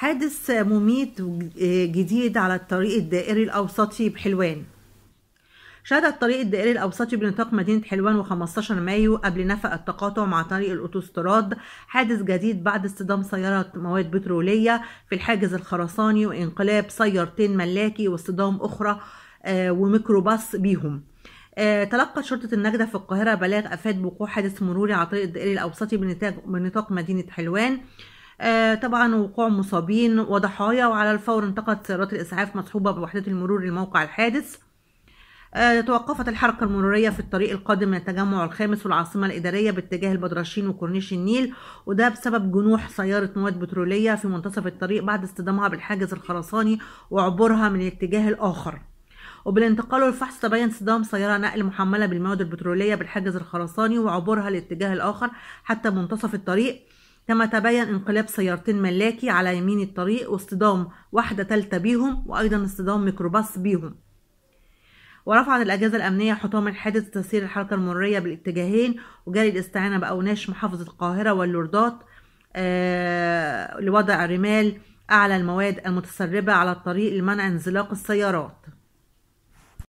حادث مميت جديد على الطريق الدائري الأوسطي بحلوان شهد الطريق الدائري الأوسطي بنطاق مدينة حلوان و15 مايو قبل نفق التقاطع مع طريق الأوتوستراد حادث جديد بعد اصطدام سيارة مواد بترولية في الحاجز الخرساني وانقلاب سيارتين ملاكي واصطدام أخرى آه، وميكروباص بيهم آه، تلقت شرطة النجدة في القاهرة بلاغ أفاد بوقوع حادث مروري على طريق الدائري الأوسطي بنطاق مدينة حلوان آه، طبعا وقوع مصابين وضحايا وعلى الفور انتقلت سيارات الإسعاف مصحوبة بوحدات المرور لموقع الحادث آه، توقفت الحركة المرورية في الطريق القادم من التجمع الخامس والعاصمة الإدارية باتجاه البدرشين وكورنيش النيل وده بسبب جنوح سيارة مواد بترولية في منتصف الطريق بعد اصطدامها بالحاجز الخرساني وعبورها من الاتجاه الآخر وبالانتقال والفحص تبين اصطدام سيارة نقل محملة بالمواد البترولية بالحاجز الخرساني وعبورها الاتجاه الآخر حتى منتصف الطريق كما تبين انقلاب سيارتين ملاكي على يمين الطريق واصطدام واحدة تالتة بيهم وأيضا اصطدام ميكروباص بيهم ورفعت الأجهزة الأمنية حطام الحادث تسير الحركة المرورية بالاتجاهين وجري الاستعانة بأوناش محافظة القاهرة واللوردات آه لوضع رمال أعلى المواد المتسربة على الطريق لمنع انزلاق السيارات